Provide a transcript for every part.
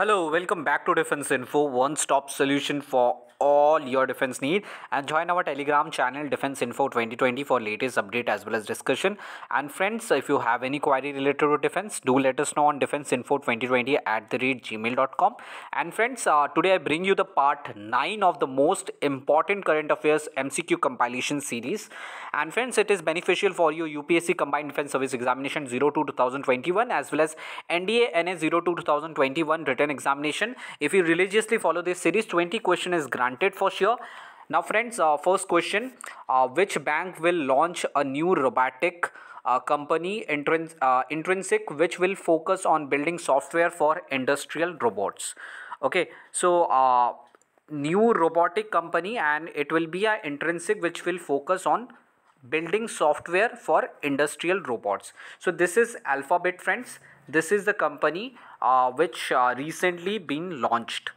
Hello, welcome back to Defense Info, one stop solution for all your defense need and join our telegram channel defense info 2020 for latest update as well as discussion and friends if you have any query related to defense do let us know on defense info 2020 at the gmail.com and friends uh, today i bring you the part 9 of the most important current affairs mcq compilation series and friends it is beneficial for your upsc combined defense service examination 02 2021 as well as nda na 02 2021 written examination if you religiously follow this series 20 question is granted granted for sure. Now friends, uh, first question, uh, which bank will launch a new robotic uh, company intrins uh, intrinsic which will focus on building software for industrial robots? Okay, so uh, new robotic company and it will be a intrinsic which will focus on building software for industrial robots. So this is Alphabet friends, this is the company uh, which recently been launched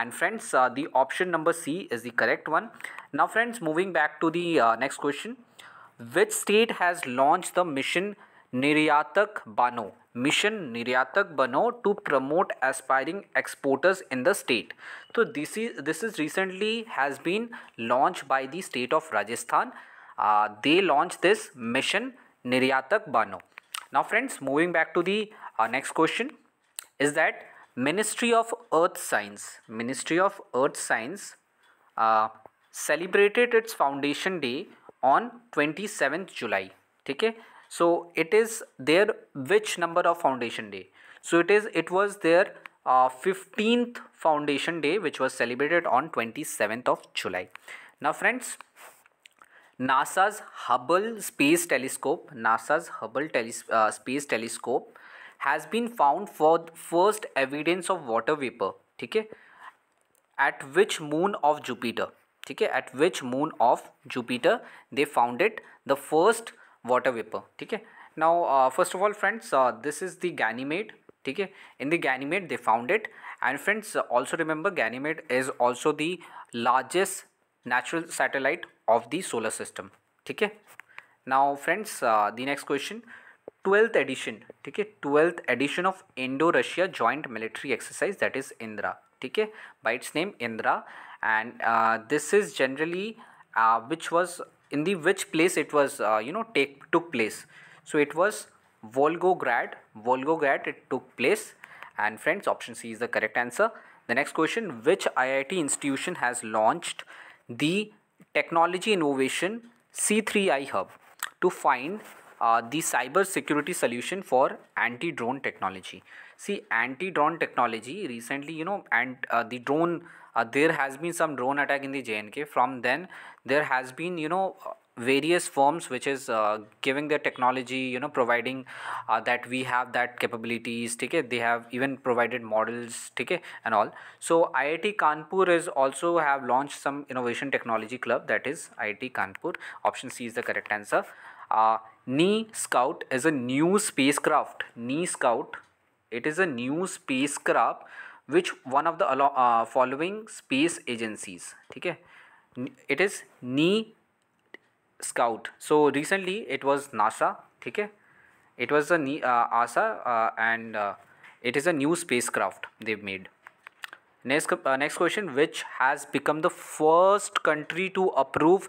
and friends uh, the option number C is the correct one. Now friends moving back to the uh, next question. Which state has launched the mission Niryatak Bano? Mission Niryatak Bano to promote aspiring exporters in the state. So this is this is recently has been launched by the state of Rajasthan. Uh, they launched this mission Niryatak Bano. Now friends moving back to the uh, next question is that Ministry of Earth Science, Ministry of Earth Science uh, celebrated its foundation day on 27th July. Okay, so it is their which number of foundation day? So it is it was their uh, 15th foundation day which was celebrated on 27th of July. Now friends, NASA's Hubble Space Telescope, NASA's Hubble Teles uh, Space Telescope has been found for first evidence of water vapor ठीक है at which moon of Jupiter ठीक है at which moon of Jupiter they found it the first water vapor ठीक है now uh, first of all friends uh, this is the Ganymede ठीक है in the Ganymede they found it and friends uh, also remember Ganymede is also the largest natural satellite of the solar system ठीक है now friends uh, the next question twelfth edition ठीक है twelfth edition of Indo Russia joint military exercise that is Indira ठीक है by its name Indira and this is generally which was in the which place it was you know take took place so it was volgograd volgograd it took place and friends option c is the correct answer the next question which iit institution has launched the technology innovation c3i hub to find uh, the cyber security solution for anti-drone technology. See, anti-drone technology recently, you know, and uh, the drone, uh, there has been some drone attack in the JNK. From then, there has been, you know, various firms which is uh, giving their technology, you know, providing uh, that we have that capabilities, okay? They have even provided models, okay, and all. So, IIT Kanpur is also have launched some innovation technology club that is IIT Kanpur. Option C is the correct answer uh, Nee Scout is a new spacecraft. knee Scout, it is a new spacecraft which one of the uh, following space agencies. Okay, it is knee Scout. So recently it was NASA. Okay, it was a uh, NASA uh, and uh, it is a new spacecraft they've made next uh, next question which has become the first country to approve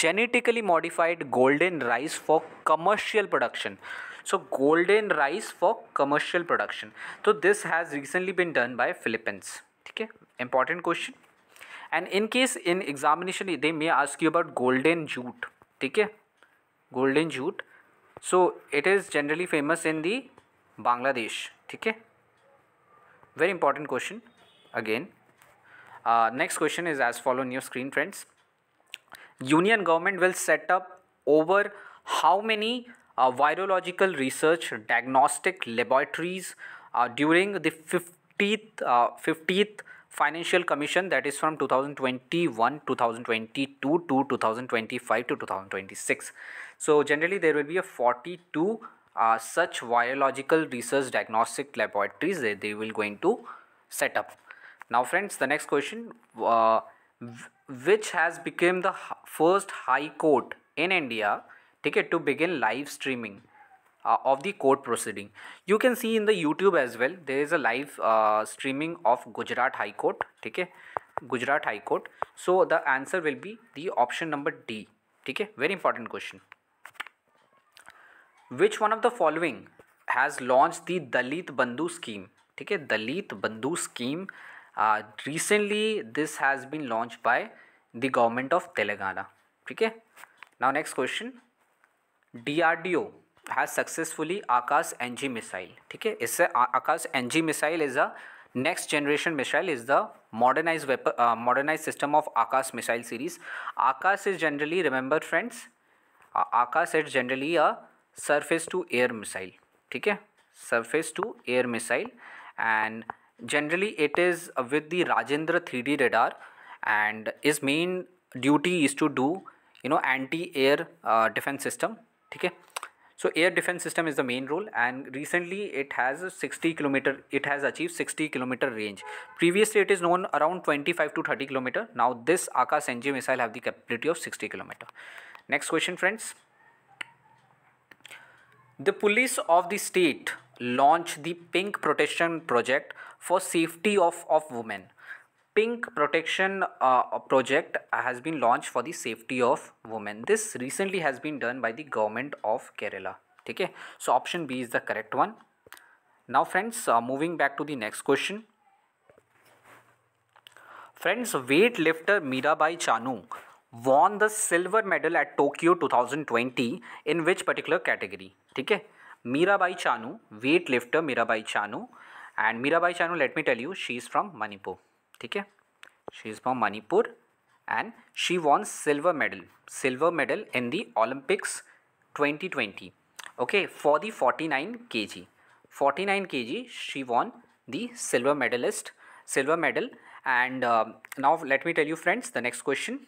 genetically modified golden rice for commercial production so golden rice for commercial production so this has recently been done by philippines okay important question and in case in examination they may ask you about golden jute okay golden jute so it is generally famous in the bangladesh okay very important question again. Uh, next question is as follow new screen friends. Union government will set up over how many uh, virological research diagnostic laboratories uh, during the 50th, 50th uh, financial commission that is from 2021 2022 to 2025 to 2026 so generally there will be a 42 uh, such virological research diagnostic laboratories that they will going to set up now friends the next question uh, which has become the first high court in india ticket to begin live streaming uh, of the court proceeding you can see in the youtube as well there is a live uh, streaming of gujarat high court okay gujarat high court so the answer will be the option number d okay very important question which one of the following has launched the dalit bandhu scheme Okay, Dalit Bandhu scheme. Uh, recently this has been launched by the government of telangana okay now next question drdo has successfully akash ng missile okay it's akash ng missile is a next generation missile is the modernized weapon, uh, modernized system of akash missile series akash is generally remember friends uh, akash is generally a surface to air missile okay surface to air missile and Generally, it is with the Rajendra 3D radar, and its main duty is to do you know anti-air uh, defense system. Okay. So air defense system is the main role, and recently it has 60 kilometer. It has achieved 60 kilometer range. Previously, it is known around 25 to 30 kilometer. Now this Akash NG missile have the capability of 60 kilometer. Next question, friends. The police of the state launched the Pink Protection Project for safety of, of women. Pink Protection uh, project has been launched for the safety of women. This recently has been done by the government of Kerala. Okay, so option B is the correct one. Now friends, uh, moving back to the next question. Friends, weightlifter Mirabai Chanu won the silver medal at Tokyo 2020 in which particular category? Okay, Mirabai Chanu, weightlifter Mirabai Chanu. And Mirabai Chanu, let me tell you, she is from Manipur. Okay? She is from Manipur and she won silver medal. Silver medal in the Olympics 2020. Okay, for the 49 kg. 49 kg, she won the silver medalist, silver medal. And uh, now let me tell you friends, the next question.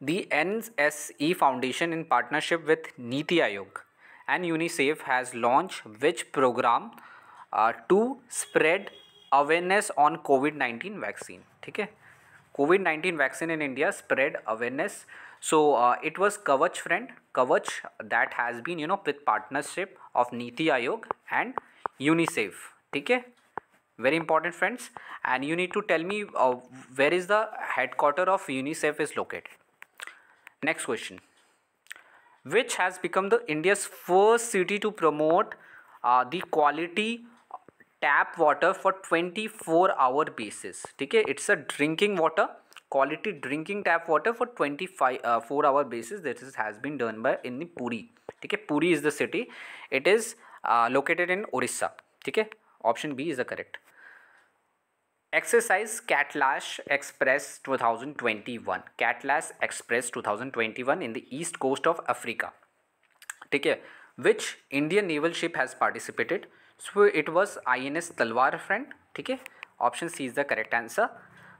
The NSE Foundation in partnership with Niti Aayog and UNICEF has launched which program uh, to spread awareness on COVID-19 vaccine. Okay? COVID-19 vaccine in India spread awareness. So uh, it was Kavach friend, Kavach that has been you know with partnership of Niti Aayog and UNICEF. Okay? Very important friends and you need to tell me uh, where is the headquarter of UNICEF is located. Next question. Which has become the India's first city to promote the quality tap water for 24 hour basis okay it's a drinking water quality drinking tap water for 25 uh, 4 hour basis this has been done by in the puri okay puri is the city it is uh, located in orissa okay option b is the correct exercise catlash express 2021 catlash express 2021 in the east coast of africa okay which indian naval ship has participated so it was ins talwar friend ठीक है option C is the correct answer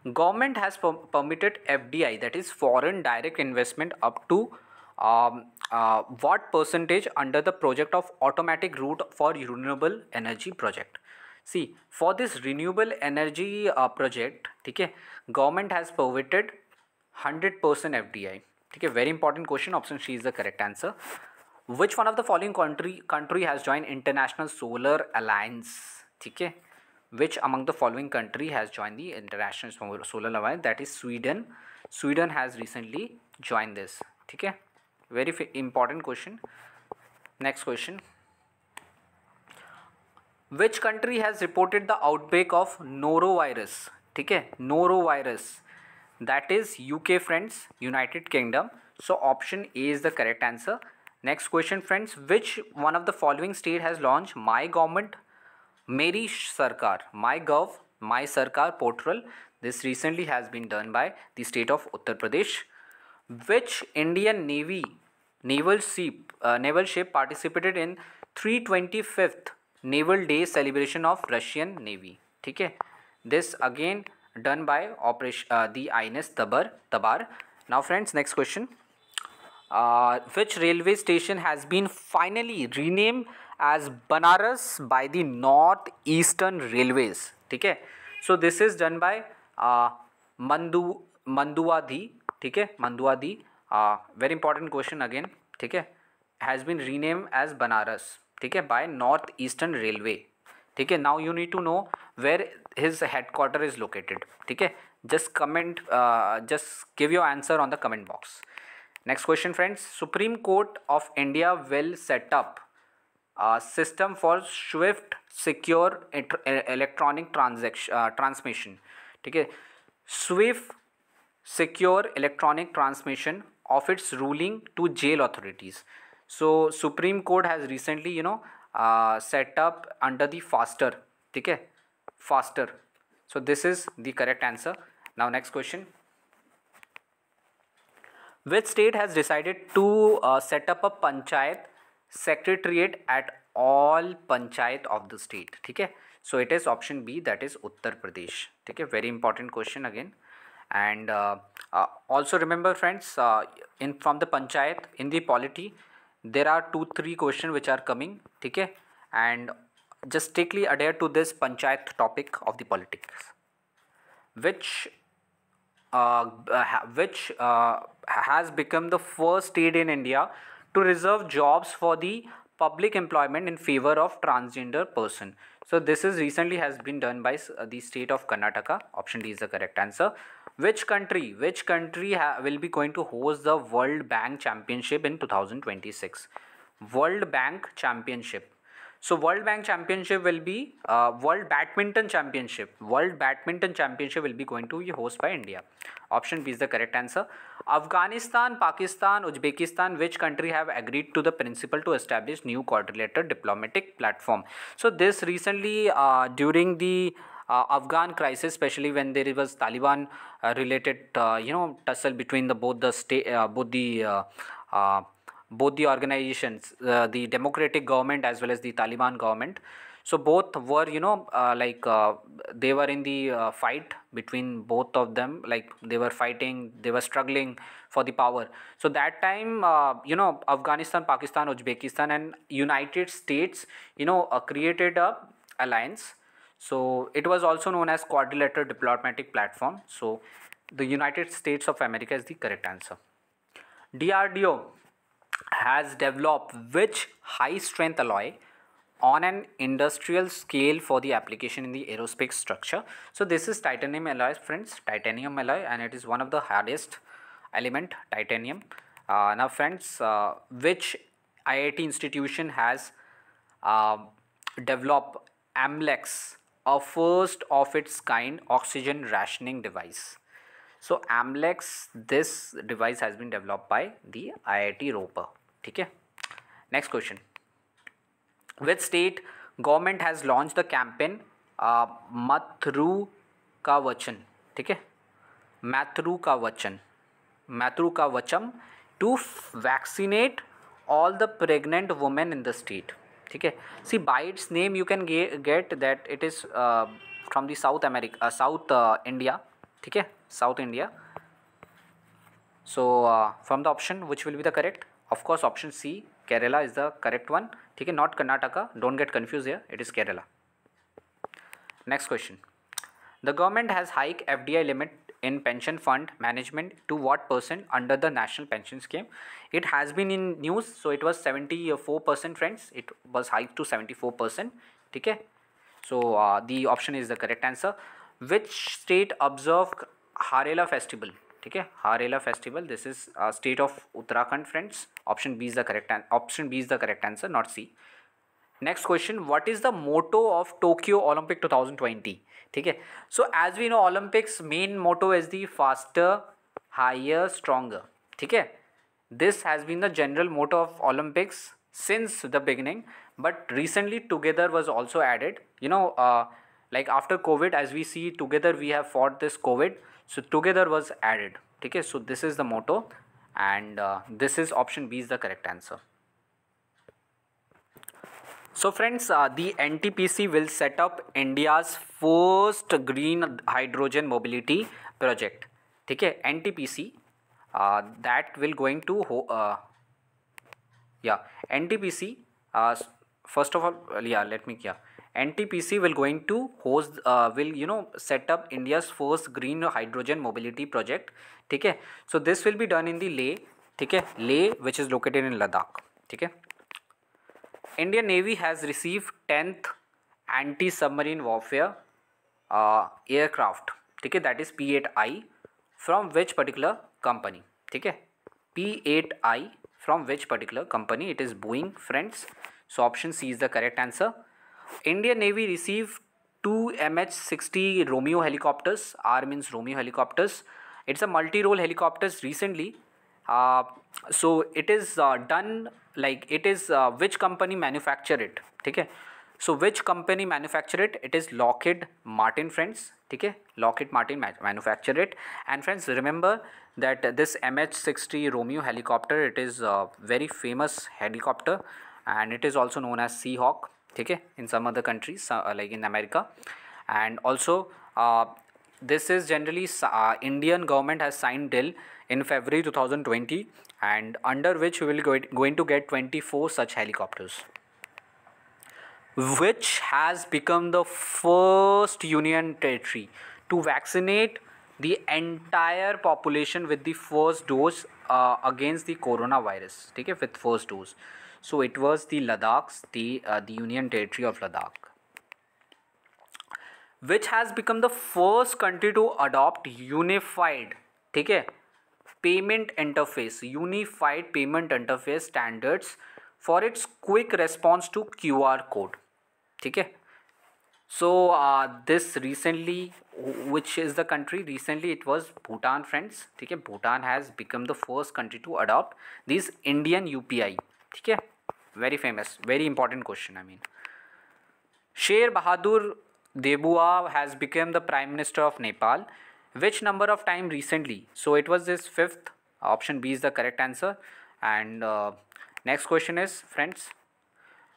government has permitted FDI that is foreign direct investment up to, investment um, uh, what percentage under the project of automatic route for renewable energy project see for this renewable energy uh, project ठीक है government has permitted 100% FDI ठीक है very important question option C is the correct answer which one of the following country country has joined international solar alliance ठीक है which among the following country has joined the international solar alliance that is sweden sweden has recently joined this ठीक है very important question next question which country has reported the outbreak of norovirus ठीक है norovirus that is uk friends united kingdom so option a is the correct answer Next question friends, which one of the following state has launched My Government, Meri Sarkar, My Gov, My Sarkar portal. This recently has been done by the state of Uttar Pradesh. Which Indian Navy naval ship, uh, naval ship participated in 325th Naval Day celebration of Russian Navy? ठीक है this again done by operation the INS Tabar Tabar now friends next uh, which railway station has been finally renamed as Banaras by the North Eastern Railways. Okay? So this is done by uh, Mandu Manduadi. Okay? Manduadi. Uh, very important question again. Okay? Has been renamed as Banaras. Okay? By North Eastern Railway. Okay, now you need to know where his headquarters is located. Okay, just comment. Just uh, just give your answer on the comment box. Next question friends. Supreme Court of India will set up a system for swift secure electronic transaction uh, transmission Okay, swift secure electronic transmission of its ruling to jail authorities so supreme court has recently you know uh, set up under the faster Okay, faster so this is the correct answer now next question which state has decided to uh, set up a panchayat secretariat at all panchayat of the state ठीक so it is option B that is Uttar Pradesh ठीक है very important question again and uh, uh, also remember friends uh, in from the panchayat in the polity there are two three question which are coming ठीक है and just strictly adhere to this panchayat topic of the politics which uh, uh, which uh, has become the first state in India to reserve jobs for the public employment in favor of transgender person. So this is recently has been done by the state of Karnataka. Option D is the correct answer. Which country? Which country will be going to host the World Bank Championship in 2026? World Bank Championship. So World Bank Championship will be uh, World Badminton Championship. World Badminton Championship will be going to be hosted by India. Option B is the correct answer. Afghanistan, Pakistan, Uzbekistan, which country have agreed to the principle to establish new quadrilateral diplomatic platform? So this recently uh, during the uh, Afghan crisis, especially when there was Taliban uh, related, uh, you know, tussle between the both the state, uh, both the both the organizations, uh, the democratic government as well as the Taliban government. So both were, you know, uh, like uh, they were in the uh, fight between both of them. Like they were fighting, they were struggling for the power. So that time, uh, you know, Afghanistan, Pakistan, Uzbekistan, and United States, you know, created a alliance. So it was also known as quadrilateral diplomatic platform. So the United States of America is the correct answer. DRDO has developed which high strength alloy on an industrial scale for the application in the aerospace structure. So this is titanium alloy friends, titanium alloy and it is one of the hardest element titanium. Uh, now friends, uh, which IIT institution has uh, developed AMLEX, a first of its kind oxygen rationing device. So Amlex this device has been developed by the IIT Ropar ठीक है next question with state government has launch the campaign Mathru ka Vachan ठीक है मैथरू का वचन Mathru ka Vachan to vaccinate all the pregnant women in the state ठीक है see by its name you can get that it is from the south America south India ठीक है South India. So uh, from the option which will be the correct? Of course option C Kerala is the correct one. Okay, not Karnataka. Don't get confused here. It is Kerala. Next question. The government has hiked FDI limit in pension fund management to what percent under the national pension scheme it has been in news so it was 74% friends it was hiked to 74% okay so uh, the option is the correct answer which state observed Harela festival ठीक है Harela festival this is state of Uttarakhand friends option B is the correct option B is the correct answer not C next question what is the motto of Tokyo Olympic 2020 ठीक है so as we know Olympics main motto is the faster higher stronger ठीक है this has been the general motto of olympics since the beginning but recently together was also added you know uh, like after covid as we see together we have fought this covid so together was added okay so this is the motto and uh, this is option b is the correct answer so friends uh, the ntpc will set up india's first green hydrogen mobility project okay ntpc uh, that will going to uh, yeah ntpc uh, first of all uh, yeah let me yeah NTPC will going to host uh, will you know set up India's first green hydrogen mobility project Okay, so this will be done in the Leh Okay, Leh which is located in Ladakh Okay, है Indian Navy has received 10th anti submarine warfare uh, aircraft Okay, thats that is P8I from which particular company Okay, P 8 P8I from which particular company it is Boeing friends so option C is the correct answer Indian Navy received two MH-60 Romeo helicopters. R means Romeo helicopters. It's a multi-role helicopters recently. Uh, so it is uh, done like it is uh, which company manufacture it. Okay. So which company manufacture it? It is Lockheed Martin friends. Okay. Lockheed Martin manufacture it. And friends remember that this MH-60 Romeo helicopter it is a very famous helicopter and it is also known as Seahawk okay in some other countries uh, like in america and also uh, this is generally uh, indian government has signed deal in february 2020 and under which we will go going to get 24 such helicopters which has become the first union territory to vaccinate the entire population with the first dose against the coronavirus okay with first dose so it was the Ladakhs, the, uh, the Union Territory of Ladakh, which has become the first country to adopt unified, okay, payment interface, unified payment interface standards for its quick response to QR code, okay. so uh, this recently which is the country recently it was bhutan friends okay bhutan has become the first country to adopt this indian upi okay very famous, very important question. I mean, Sher Bahadur Debua has become the Prime Minister of Nepal. Which number of time recently? So it was this fifth. Option B is the correct answer. And uh, next question is, friends,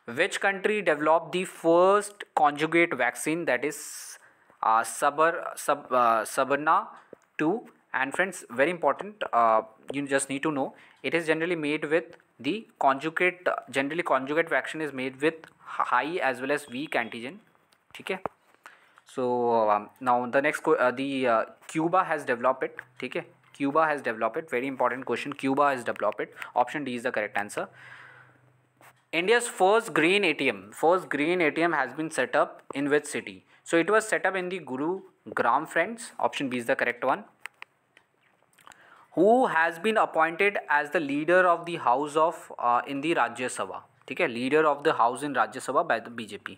which country developed the first conjugate vaccine that is uh, Sabar, Sab, uh, Sabarna 2? And friends, very important, uh, you just need to know, it is generally made with the conjugate generally conjugate vaccine is made with high as well as weak antigen Okay. so um, now the next uh, the uh, cuba has developed it cuba has developed it very important question cuba has developed it option d is the correct answer india's first green atm first green atm has been set up in which city so it was set up in the guru gram friends option b is the correct one who has been appointed as the leader of the house of uh, in the rajya sabha okay leader of the house in rajya sabha by the bjp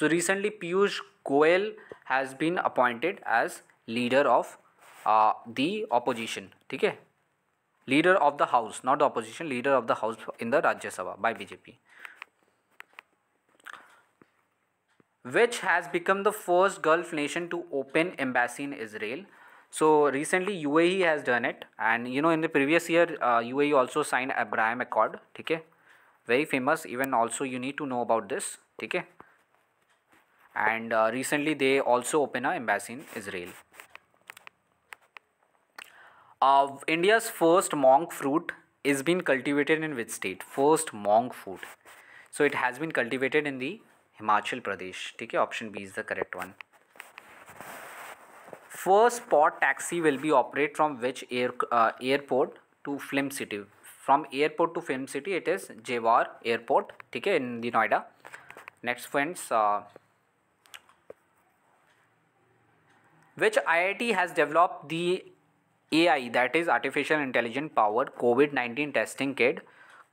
so recently piyush goel has been appointed as leader of uh, the opposition okay leader of the house not the opposition leader of the house in the rajya sabha by bjp which has become the first gulf nation to open embassy in israel so recently UAE has done it and you know in the previous year uh, UAE also signed Abraham Accord okay very famous even also you need to know about this okay and uh, recently they also open an embassy in Israel. Uh, India's first monk fruit is being cultivated in which state? First monk fruit. So it has been cultivated in the Himachal Pradesh. Okay, option B is the correct one. First spot taxi will be operate from which air, uh, airport to Film City. From airport to Film City, it is Jewar Airport, okay, in the Noida. Next friends, uh, which IIT has developed the AI that is artificial intelligent powered COVID-19 testing kit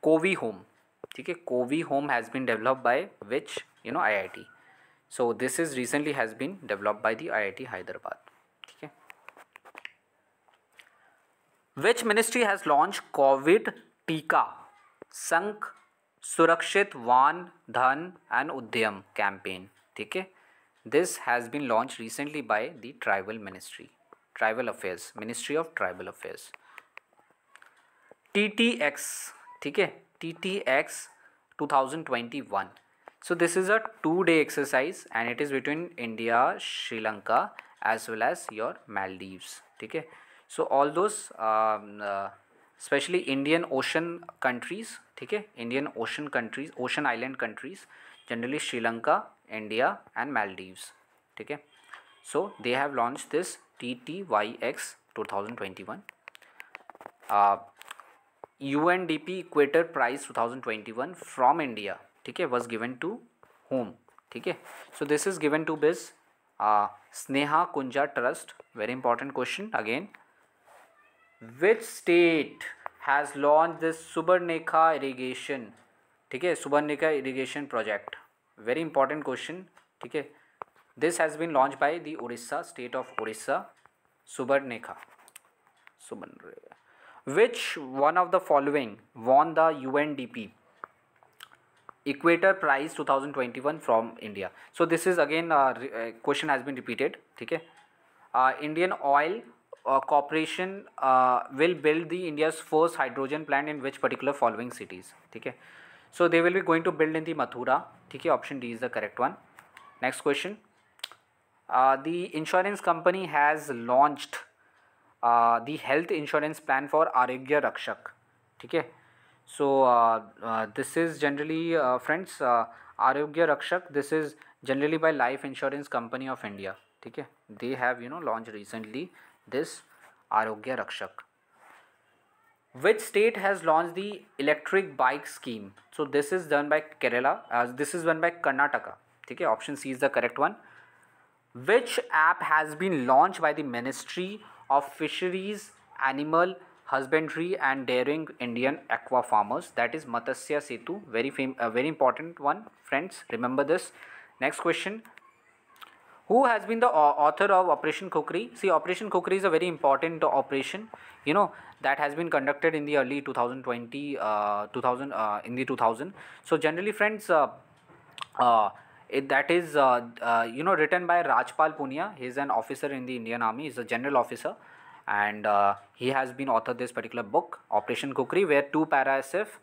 Covi Home. Okay, Covi Home has been developed by which you know IIT. So this is recently has been developed by the IIT Hyderabad. Which ministry has launched COVID Tika, Sank, Surakshit, Van, Dhan and Udyam campaign? Okay. This has been launched recently by the tribal ministry, tribal affairs, Ministry of Tribal Affairs. TTX, okay, TTX 2021. So this is a two-day exercise and it is between India, Sri Lanka as well as your Maldives. Okay so all those um, uh, especially indian ocean countries okay indian ocean countries ocean island countries generally sri lanka india and maldives okay so they have launched this ttyx 2021 undp uh, equator prize 2021 from india okay was given to whom okay so this is given to this uh, sneha kunja trust very important question again which state has launched this सुबरनेखा irrigation? ठीक है Subarnarekha irrigation project very important question ठीक है this has been launch by the Orissa state of Orissa which one of the following won the UNDP Equator Prize 2021 from India. So this is again a uh, uh, question has been repeated. Okay, uh, Indian Oil uh, corporation uh, will build the India's first hydrogen plant in which particular following cities? Okay. So they will be going to build in the Mathura. Okay, option D is the correct one. Next question. Uh, the insurance company has launched uh, the health insurance plan for Arogya Rakshak. Okay. So uh, uh, this is generally uh, friends uh, Rakshak. This is generally by Life Insurance Company of India. Okay. They have you know launched recently this Arogya Rakshak. Which state has launched the electric bike scheme? So this is done by Kerala. uh, this is done by Karnataka. Okay, option C is the correct one. Which app has been launched by the Ministry of Fisheries, Animal Husbandry and Daring Indian Aqua Farmers? That is Matasya Setu. Very fam- uh, very important one, friends. Remember this. Next question who has been the uh, author of operation Cookery? see operation Cookery is a very important operation you know that has been conducted in the early 2020 uh, 2000 uh, in the 2000 so generally friends uh, uh it, that is uh, you know written by rajpal punia he is an officer in the indian army he is a general officer and he has been authored this particular book operation Cookery, where two para sf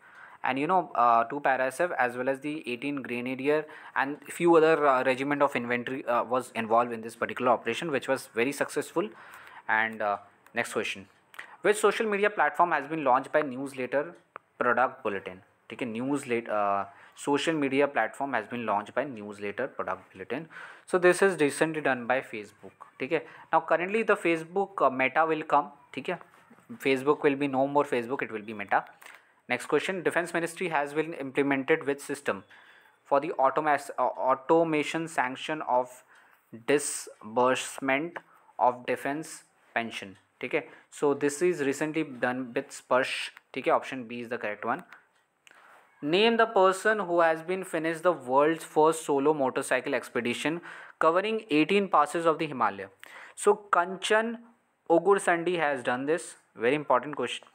and you know uh, two parasev as well as the 18 grenadier and few other uh, regiment of inventory uh, was involved in this particular operation which was very successful and uh, next question which social media platform has been launched by newsletter product bulletin take a newsletter social media platform has been launched by newsletter product bulletin so this is recently done by facebook okay now currently the facebook meta will come okay facebook will be no more facebook it will be meta Next question. Defense Ministry has been implemented which system for the uh, automation sanction of disbursement of defense pension. Okay. So this is recently done with Spursh. Okay. Option B is the correct one. Name the person who has been finished the world's first solo motorcycle expedition covering 18 passes of the Himalaya. So Kanchan Ogursandi has done this. Very important question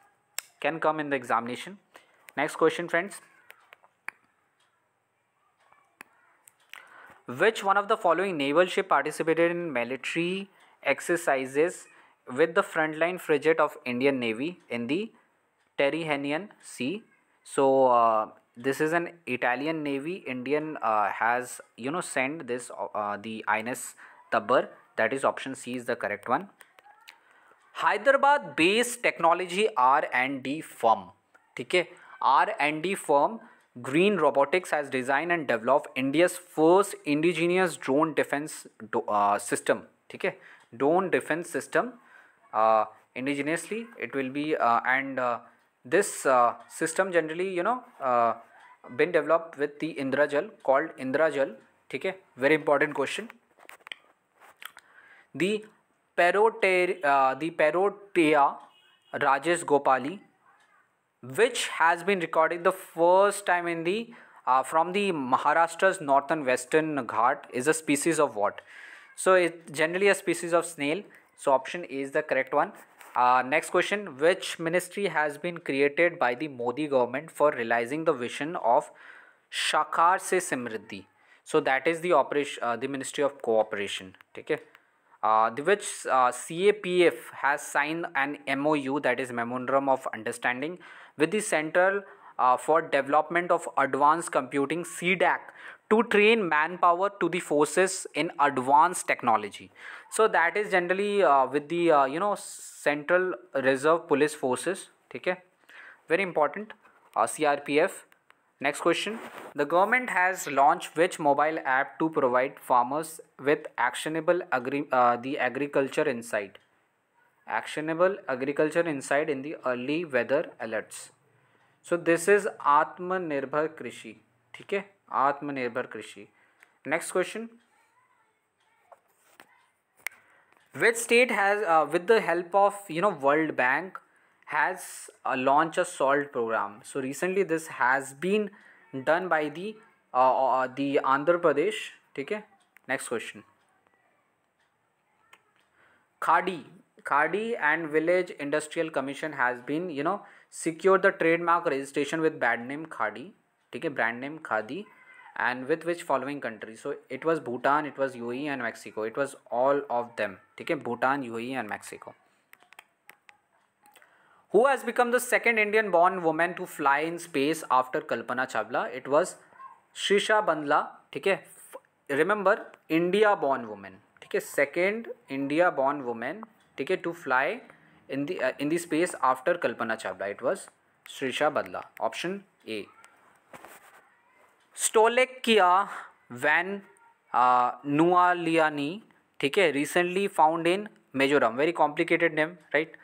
can come in the examination next question friends which one of the following naval ship participated in military exercises with the frontline frigate of Indian Navy in the Tyrrhenian Sea. So uh, this is an Italian Navy. Indian uh, has you know sent this uh, the INS Tabar. That is option C is the correct one. Hyderabad based technology R and D firm ठीक है R and D firm Grene Robotics has design and develop India's first indigenous drone defence system ठीक है drone defence system indigenously it will be and this system generally you know been develop with the Indrajaal called Indrajaal ठीक है very important question the Peroter, uh, the Parotia Rajesh Gopali, which has been recorded the first time in the uh, from the Maharashtra's northern western Ghat is a species of what? So it's generally a species of snail. So option is the correct one. Uh, next question: Which ministry has been created by the Modi government for realizing the vision of Shakar se Samriddhi? So that is the operation, uh, the Ministry of Cooperation. Okay uh, the which uh, CAPF has signed an MOU that is Memorandum of Understanding with the Central uh, for Development of Advanced Computing CDAC to train manpower to the forces in advanced technology. So that is generally uh, with the uh, you know Central Reserve Police Forces. Okay, very important. Uh, CRPF Next question. The government has launched which mobile app to provide farmers with actionable agri uh, the agriculture insight? Actionable agriculture insight in the early weather alerts. So this is Atmanirbhar Krishi. ठीक है Aatmanirbhar Krishi next question which state has uh, with the help of you know world bank has uh, launched a salt program so recently this has been done by the uh, uh the andhra pradesh okay next question khadi khadi and village industrial commission has been you know secured the trademark registration with brand name khadi okay brand name khadi and with which following country? so it was bhutan it was uae and mexico it was all of them okay bhutan uae and mexico who has become the second indian born woman to fly in space after kalpana chawla it was shisha bandla theek hai remember india born woman theek hai second india born woman theek hai to fly in the uh, in the space after kalpana chawla it was shisha bandla option a Stolekia van uh, Nua Liani. theek hai recently found in majoram very complicated name right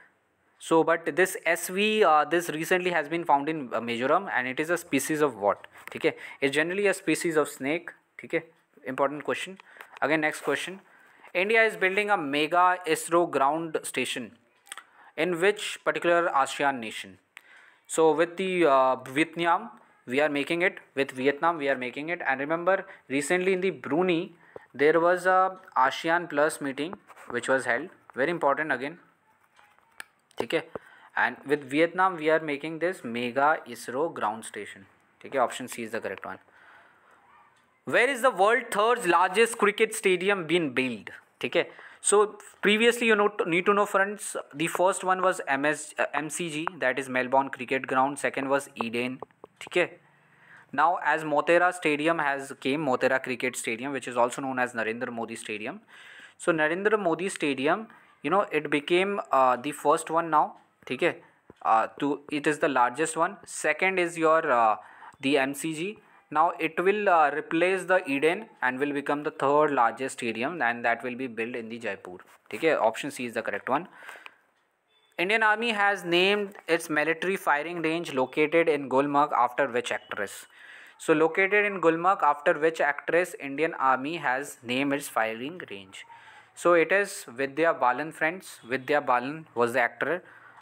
so, but this SV, uh, this recently has been found in uh, and it is a species of what? Okay, it's generally a species of snake. Okay, important question. Again, next question. India is building a mega ISRO ground station in which particular ASEAN nation? So, with the uh, Vietnam, we are making it. With Vietnam, we are making it. And remember, recently in the Brunei, there was a ASEAN Plus meeting which was held. Very important again ठीक है and with Vietnam we are making this mega ISRO ground station ठीक है option C is the correct one where is the world third largest cricket stadium been build ठीक है so previously you know need to know friends the first one was M S M C G that is Melbourne cricket ground second was Eden ठीक है now as Motera stadium has came Motera cricket stadium which is also known as Narendra Modi stadium so Narendra Modi stadium you know it became uh, the first one now ठीक है uh, to it is the largest one second is your uh, the MCG now it will uh, replace the Eden and will become the third largest stadium and that will be built in the Jaipur ठीक है option C is the correct one Indian Army has named its military firing range located in Gulmarg after which actress? So, located in Gulmarg after which actress Indian Army has named its firing range? So it is Vidya Balan, friends. Vidya Balan was the actor.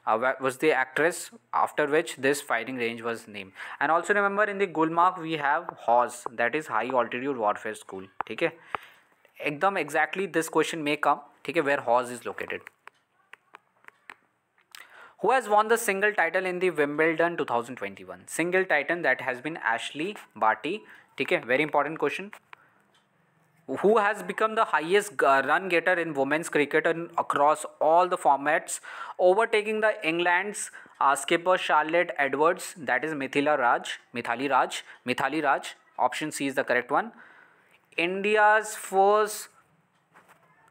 Uh, was the actress after which this fighting range was named and also remember in the gulmarg we have hawes that is high altitude warfare school Okay. exactly this question may come Okay, where hawes is located who has won the single title in the wimbledon 2021 single title that has been ashley barty Okay, very important question who has become the highest uh, run getter in women's cricket in, across all the formats, overtaking the England's uh, skipper Charlotte Edwards, that is Mithila Raj, Mithali Raj, Mithali Raj. Option C is the correct one. India's first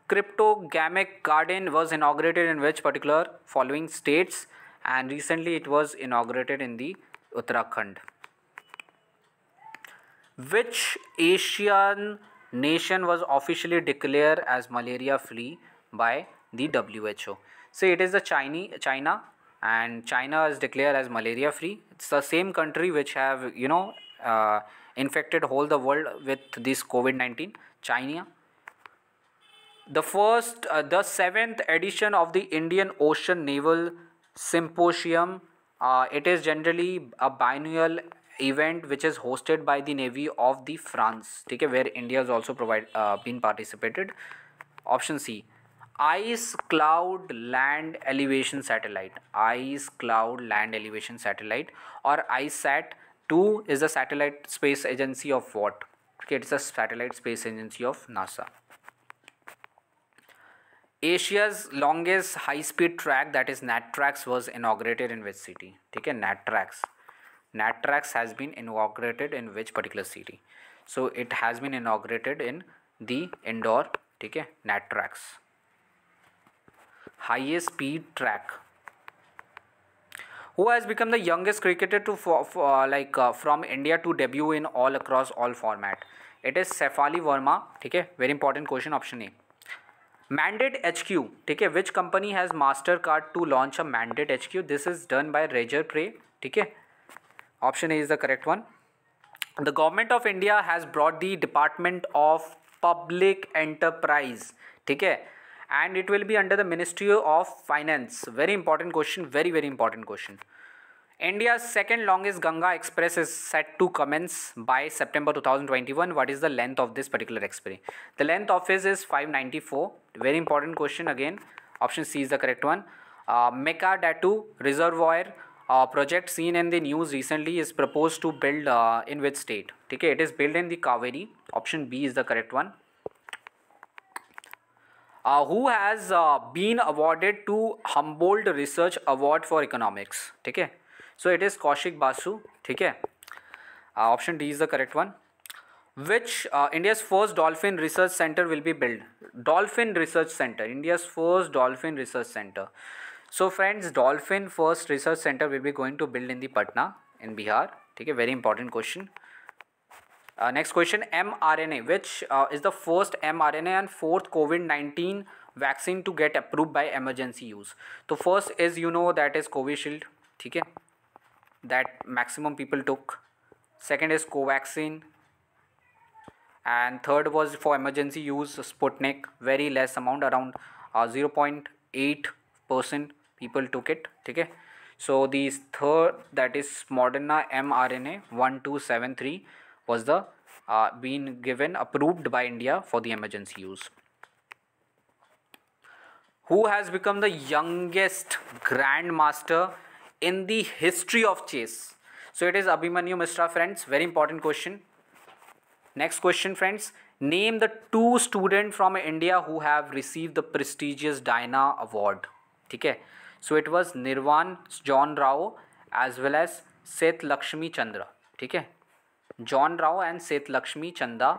cryptogamic garden was inaugurated in which particular following states and recently it was inaugurated in the Uttarakhand. Which Asian nation was officially declared as malaria free by the WHO. So it is the Chinese China and China is declared as malaria free. It's the same country which have you know uh, infected whole the world with this COVID-19. China. The first, uh, the seventh edition of the Indian Ocean Naval Symposium. Uh, it is generally a biennial event which is hosted by the navy of the france Okay, where India has also provide uh, been participated option C ice cloud land elevation satellite ice cloud land elevation satellite or isat 2 is a satellite space agency of what okay it's a satellite space agency of nasa Asia's longest high speed track that is NatTrax was inaugurated in which city? Okay, है NatTrax Natrax has been inaugurated in which particular city? So it has been inaugurated in the indoor, okay? है Natrax. Highest speed track. Who has become the youngest cricketer to for, for, uh, like uh, from India to debut in all across all format? It is Sefali Verma. okay? very important question option A. Mandate HQ, okay? Which company has Mastercard to launch a mandate HQ? This is done by this is done Option A is the correct one. The government of India has brought the Department of Public Enterprise. Okay. And it will be under the Ministry of Finance. Very important question. Very, very important question. India's second longest Ganga Express is set to commence by September 2021. What is the length of this particular express? The length of this is 594. Very important question again. Option C is the correct one. Uh, Mecca Datu Reservoir uh, project seen in the news recently is proposed to build uh, in which state? Okay, it is built in the Kaveri. Option B is the correct one. Uh, who has uh, been awarded to Humboldt Research Award for Economics? Okay, so it is Kaushik Basu. Okay, uh, option D is the correct one. Which uh, India's first dolphin research center will be built? Dolphin Research Center. India's first dolphin research center. So friends, Dolphin First Research Center will be going to build in the Patna in Bihar. Okay, very important question. Uh, next question, mRNA, which uh, is the first mRNA and fourth COVID-19 vaccine to get approved by emergency use? So first is, you know, that is Shield, okay? That maximum people took. Second is Covaxin. And third was for emergency use, Sputnik. Very less amount, around uh, zero point eight person people took it Okay, so the third that is Moderna mRNA 1273 was the uh, being given approved by India for the emergency use who has become the youngest grandmaster in the history of chess so it is Abhimanyu Mishra friends very important question next question friends name the two students from India who have received the prestigious Diana award ठीक है so it was Nirvaan John Rao as well as Sethu Lakshmi Chandra ठीक है John Rao and Sethu Lakshmi Chanda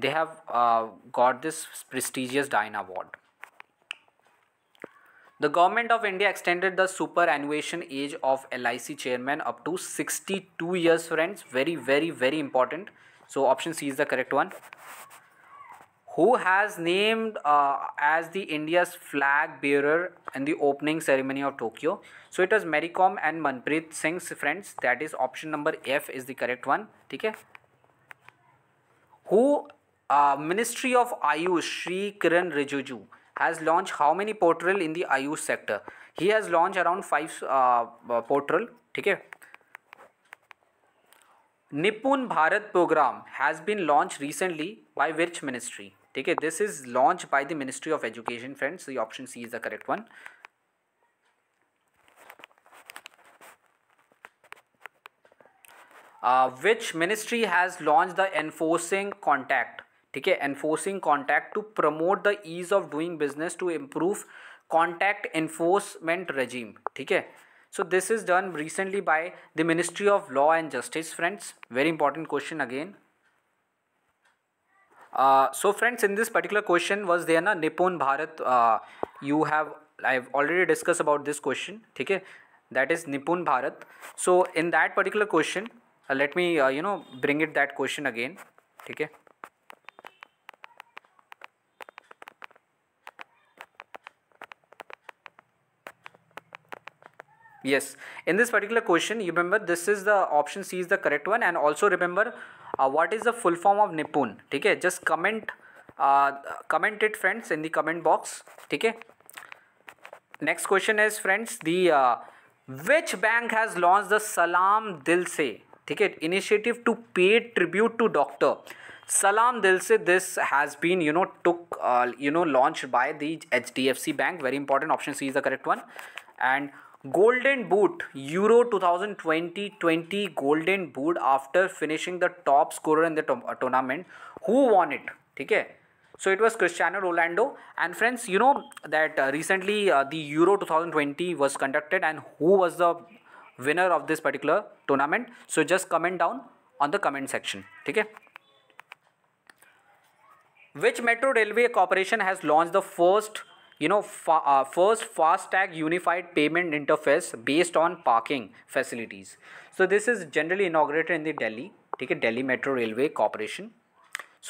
they have got this prestigious Diana award the government of India extended the superannuation age of L I C chairman up to sixty two years friends very very very important so option C is the correct one who has named uh, as the India's flag bearer in the opening ceremony of Tokyo. So it was Mericom and Manpreet Singh's friends. That is option number F is the correct one. Okay. Who uh, Ministry of Ayush Shri Kiran Rijuju has launched how many portal in the Ayush sector? He has launched around five uh, uh portal. Okay. Nipun Bharat program has been launched recently by which ministry? ठीक है this is launch by the ministry of education friends ये option C is the correct one which ministry has launch the enforcing contract ठीक है enforcing contract to promote the ease of doing business to improve contract enforcement regime ठीक है so this is done recently by the ministry of law and justice friends very important question again uh, so friends, in this particular question was there na Nippon Bharat. Uh, you have I have already discussed about this question. Okay, that is Nippon Bharat. So in that particular question, uh, let me uh, you know bring it that question again. Okay. yes in this particular question you remember this is the option c is the correct one and also remember uh, what is the full form of Nipun ठीक है just comment uh, comment it friends in the comment box ठीक है next question is friends the uh, which bank has launched the salam dil se ठीक है initiative to pay tribute to doctor salam dil se this has been you know took uh, you know launched by the hdfc bank very important option c is the correct one and Golden Boot Euro 2020-20 Golden Boot after finishing the top scorer in the uh, tournament. Who won it? Okay. So it was Cristiano Ronaldo. And friends, you know that uh, recently uh, the Euro 2020 was conducted and who was the winner of this particular tournament? So just comment down on the comment section. Okay. Which Metro Railway Corporation has launched the first you know fa uh, first FASTag unified payment interface based on parking facilities so this is generally inaugurated in the delhi take है delhi metro railway corporation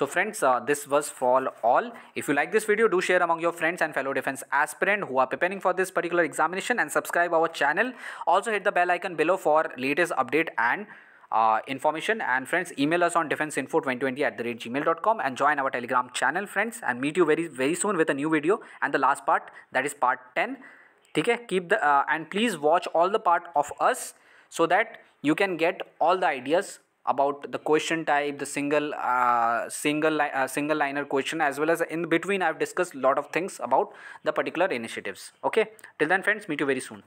so friends uh, this was for all if you like this video do share among your friends and fellow defense aspirant who are preparing for this particular examination and subscribe our channel also hit the bell icon below for latest update and uh, information and friends email us on defenseinfo2020 at the rate gmail.com and join our telegram channel friends and meet you very very soon with a new video and the last part that is part 10 okay? Keep the the end please watch all the part of us so that you can get all the about the question type the single uh, single uh, single liner question as well as in between i've discussed a lot of things about the particular initiatives okay till then friends meet you very soon